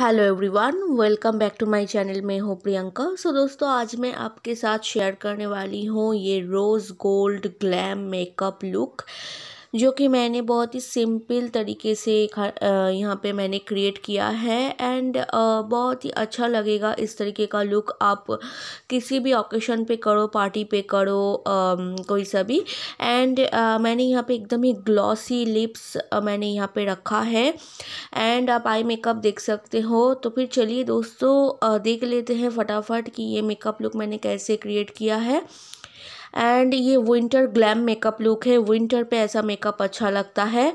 hello everyone welcome back to my channel मैं हूँ प्रियंका सो दोस्तों आज मैं आपके साथ शेयर करने वाली हूँ ये rose gold glam makeup look जो कि मैंने बहुत ही सिंपल तरीके से यहाँ पे मैंने क्रिएट किया है एंड बहुत ही अच्छा लगेगा इस तरीके का लुक आप किसी भी ओकेशन पे करो पार्टी पे करो कोई सा भी एंड मैंने यहाँ पे एकदम ही ग्लॉसी लिप्स मैंने यहाँ पे रखा है एंड आप आई मेकअप देख सकते हो तो फिर चलिए दोस्तों देख लेते हैं फटाफट कि ये मेकअप लुक मैंने कैसे क्रिएट किया है एंड ये विंटर ग्लैम मेकअप लुक है विंटर पे ऐसा मेकअप अच्छा लगता है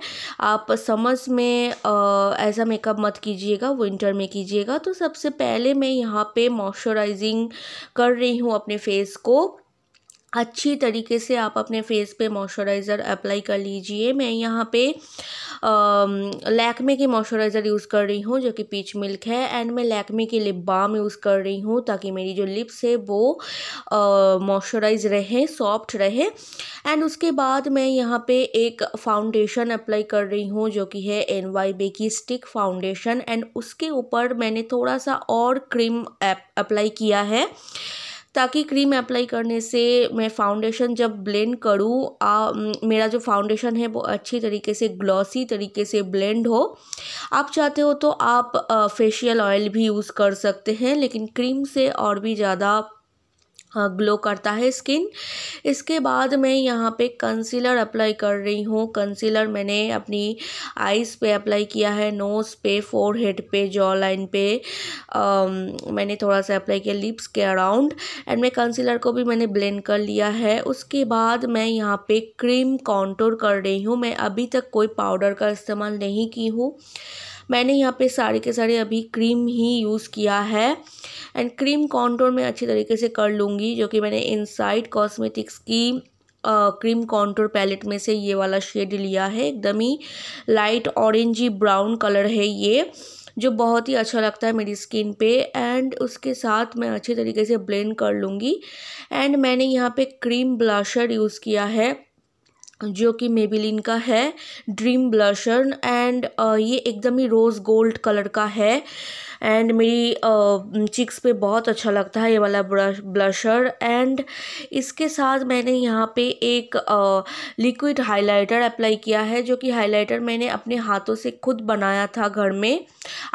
आप समर्स में आ, ऐसा मेकअप मत कीजिएगा विंटर में कीजिएगा तो सबसे पहले मैं यहाँ पे मॉइस्चराइजिंग कर रही हूँ अपने फेस को अच्छी तरीके से आप अपने फेस पे मॉइस्चराइज़र अप्लाई कर लीजिए मैं यहाँ पे लैक्मे की मॉइस्चराइज़र यूज़ कर रही हूँ जो कि पीच मिल्क है एंड मैं लैकमे की लिप बाम यूज़ कर रही हूँ ताकि मेरी जो लिप्स है वो मॉइस्चराइज रहे सॉफ्ट रहे एंड उसके बाद मैं यहाँ पे एक फाउंडेशन अप्लाई कर रही हूँ जो कि है एन वाई बे की स्टिक फाउंडेशन एंड उसके ऊपर मैंने थोड़ा सा और क्रीम अप्लाई किया है ताकि क्रीम अप्लाई करने से मैं फाउंडेशन जब ब्लेंड करूँ मेरा जो फाउंडेशन है वो अच्छी तरीके से ग्लॉसी तरीके से ब्लेंड हो आप चाहते हो तो आप फेशियल ऑयल भी यूज़ कर सकते हैं लेकिन क्रीम से और भी ज़्यादा ग्लो हाँ, करता है स्किन इसके बाद मैं यहाँ पे कंसीलर अप्लाई कर रही हूँ कंसीलर मैंने अपनी आइज़ पे अप्लाई किया है नोज़ पे फोर हेड पे जॉ लाइन पे आ, um, मैंने थोड़ा सा अप्लाई किया लिप्स के अराउंड एंड मैं कंसीलर को भी मैंने ब्लेंड कर लिया है उसके बाद मैं यहाँ पे क्रीम कॉन्टोर कर रही हूँ मैं अभी तक कोई पाउडर का इस्तेमाल नहीं की हूँ मैंने यहाँ पे सारे के सारे अभी क्रीम ही यूज़ किया है एंड क्रीम काउंटोर मैं अच्छी तरीके से कर लूँगी जो कि मैंने इनसाइड कॉस्मेटिक्स की क्रीम काउंटोर पैलेट में से ये वाला शेड लिया है एकदम ही लाइट ऑरेंजी ब्राउन कलर है ये जो बहुत ही अच्छा लगता है मेरी स्किन पे एंड उसके साथ मैं अच्छे तरीके से ब्लेंड कर लूँगी एंड मैंने यहाँ पे क्रीम ब्लशर यूज़ किया है जो कि मेबिलिन का है ड्रीम ब्लशर एंड ये एकदम ही रोज़ गोल्ड कलर का है एंड मेरी चिक्स पे बहुत अच्छा लगता है ये वाला ब्रश ब्लशर एंड इसके साथ मैंने यहाँ पे एक लिक्विड हाइलाइटर अप्लाई किया है जो कि हाइलाइटर मैंने अपने हाथों से खुद बनाया था घर में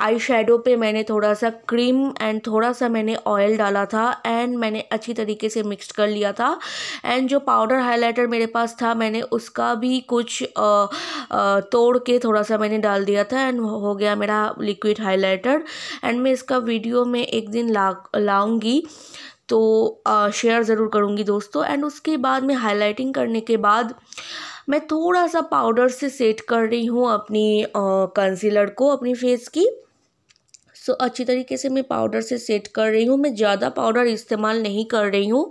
आई शेडो पर मैंने थोड़ा सा क्रीम एंड थोड़ा सा मैंने ऑयल डाला था एंड मैंने अच्छी तरीके से मिक्स कर लिया था एंड जो पाउडर हाइलाइटर मेरे पास था मैंने उसका भी कुछ आ, आ, तोड़ के थोड़ा सा मैंने डाल दिया था एंड हो गया मेरा लिक्विड हाइलाइटर एंड मैं इसका वीडियो में एक दिन ला लाऊँगी तो शेयर ज़रूर करूँगी दोस्तों एंड उसके बाद में हाईलाइटिंग करने के बाद मैं थोड़ा सा पाउडर से सेट कर रही हूँ अपनी कंसीलर को अपनी फेस की सो अच्छी तरीके से मैं पाउडर से सेट कर रही हूँ मैं ज़्यादा पाउडर इस्तेमाल नहीं कर रही हूँ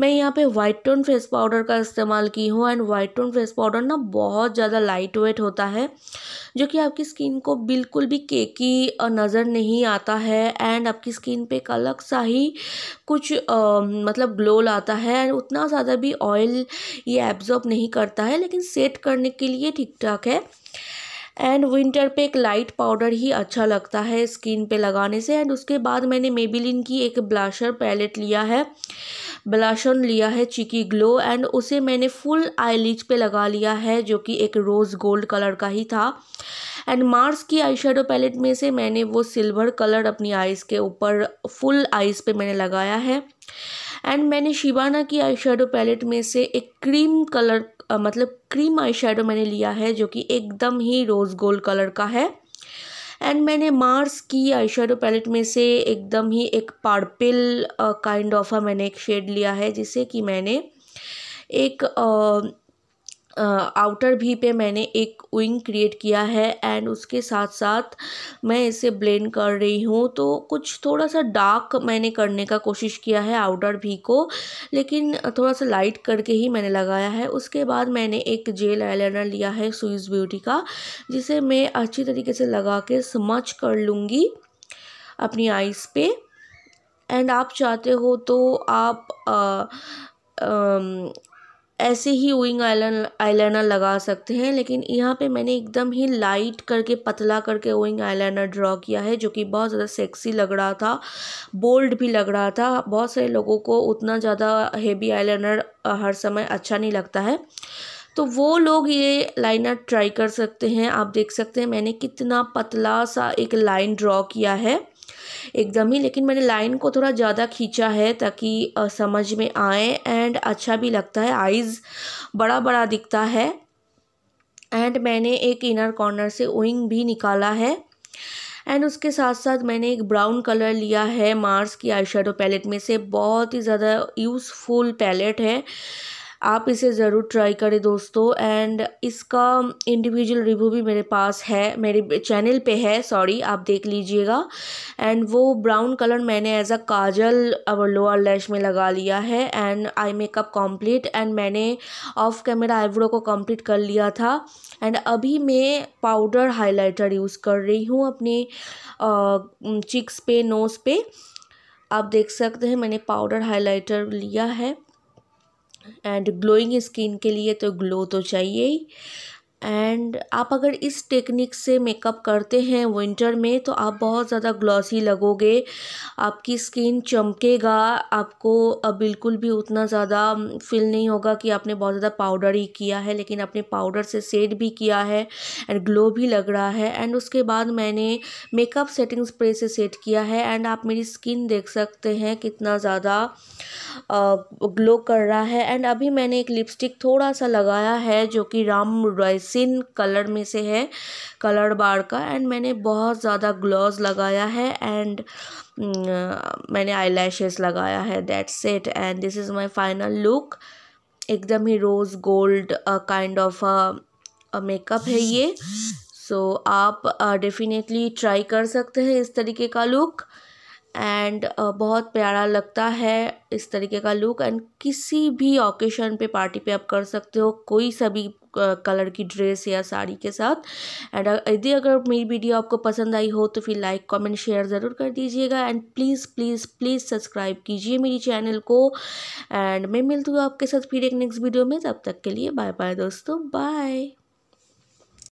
मैं यहाँ पे वाइट टोन फेस पाउडर का इस्तेमाल की हूँ and white tone face powder ना बहुत ज़्यादा लाइट वेट होता है जो कि आपकी स्किन को बिल्कुल भी केकी नज़र नहीं आता है एंड आपकी स्किन पे एक अलग सा ही कुछ आ, मतलब ग्लो लाता है एंड उतना ज़्यादा भी ऑयल ये एब्जॉर्ब नहीं करता है लेकिन सेट करने के लिए ठीक ठाक है एंड विंटर पे एक लाइट पाउडर ही अच्छा लगता है स्किन पे लगाने से एंड उसके बाद मैंने मेबिलिन की एक ब्लाशर पैलेट लिया है ब्लाशन लिया है चिकी ग्लो एंड उसे मैंने फुल आई पे लगा लिया है जो कि एक रोज़ गोल्ड कलर का ही था एंड मार्स की आई शेडो पैलेट में से मैंने वो सिल्वर कलर अपनी आइज़ के ऊपर फुल आइज़ पे मैंने लगाया है एंड मैंने शिबाना की आई शेडो पैलेट में से एक क्रीम कलर मतलब क्रीम आई शेडो मैंने लिया है जो कि एकदम ही रोज़ गोल्ड कलर का है एंड मैंने मार्स की आई शेडो पैलेट में से एकदम ही एक पार्पल काइंड ऑफ मैंने एक शेड लिया है जिसे कि मैंने एक uh, आउटर भी पे मैंने एक विंग क्रिएट किया है एंड उसके साथ साथ मैं इसे ब्लेंड कर रही हूँ तो कुछ थोड़ा सा डार्क मैंने करने का कोशिश किया है आउटर भी को लेकिन थोड़ा सा लाइट करके ही मैंने लगाया है उसके बाद मैंने एक जेल आईलाइनर लिया है स्विस ब्यूटी का जिसे मैं अच्छी तरीके से लगा के स्मच कर लूँगी अपनी आइज़ पे एंड आप चाहते हो तो आप आ, आ, ऐसे ही विंग आइलन आईलाइनर लगा सकते हैं लेकिन यहाँ पे मैंने एकदम ही लाइट करके पतला करके विंग आईलाइनर ड्रॉ किया है जो कि बहुत ज़्यादा सेक्सी लग रहा था बोल्ड भी लग रहा था बहुत सारे लोगों को उतना ज़्यादा हेवी आईलाइनर हर समय अच्छा नहीं लगता है तो वो लोग ये लाइनर ट्राई कर सकते हैं आप देख सकते हैं मैंने कितना पतला सा एक लाइन ड्रॉ किया है एकदम ही लेकिन मैंने लाइन को थोड़ा ज़्यादा खींचा है ताकि समझ में आए एंड अच्छा भी लगता है आइज़ बड़ा बड़ा दिखता है एंड मैंने एक इनर कॉर्नर से ओइंग भी निकाला है एंड उसके साथ साथ मैंने एक ब्राउन कलर लिया है मार्स की आई पैलेट में से बहुत ही ज़्यादा यूज़फुल पैलेट है आप इसे ज़रूर ट्राई करें दोस्तों एंड इसका इंडिविजुअल रिव्यू भी मेरे पास है मेरे चैनल पे है सॉरी आप देख लीजिएगा एंड वो ब्राउन कलर मैंने एज अ काजल और लोअर लैश में लगा लिया है and eye makeup complete and मैंने ऑफ कैमरा आईब्रो को कम्प्लीट कर लिया था एंड अभी मैं पाउडर हाईलाइटर यूज़ कर रही हूँ अपने चिक्स पे नोज़ पे आप देख सकते हैं मैंने पाउडर हाइलाइटर लिया है एंड ग्लोइंग स्किन के लिए तो ग्लो तो चाहिए ही एंड आप अगर इस टेक्निक से मेकअप करते हैं विंटर में तो आप बहुत ज़्यादा ग्लॉसी लगोगे आपकी स्किन चमकेगा आपको बिल्कुल भी उतना ज़्यादा फील नहीं होगा कि आपने बहुत ज़्यादा पाउडर ही किया है लेकिन आपने पाउडर से सेड भी किया है एंड ग्लो भी लग रहा है एंड उसके बाद मैंने मेकअप सेटिंग स्प्रे से सेट किया है एंड आप मेरी स्किन देख सकते हैं कितना ज़्यादा ग्लो कर रहा है एंड अभी मैंने एक लिपस्टिक थोड़ा सा लगाया है जो कि राम रॉयस मैक्सिन कलर में से है कलर बार का एंड मैंने बहुत ज़्यादा ग्लोज लगाया है एंड mm, मैंने आई लगाया है that's it and this is my final look एकदम ही rose gold kind of makeup है ये सो so, आप डेफिनेटली uh, ट्राई कर सकते हैं इस तरीके का लुक एंड uh, बहुत प्यारा लगता है इस तरीके का लुक एंड किसी भी ओकेशन पे पार्टी पे आप कर सकते हो कोई सभी कलर की ड्रेस या साड़ी के साथ एंड यदि अगर मेरी वीडियो आपको पसंद आई हो तो फिर लाइक कमेंट शेयर ज़रूर कर दीजिएगा and please please please subscribe कीजिए मेरी चैनल को एंड मैं मिलती हूँ आपके साथ फिर एक नेक्स्ट वीडियो में तब तक के लिए बाय बाय दोस्तों बाय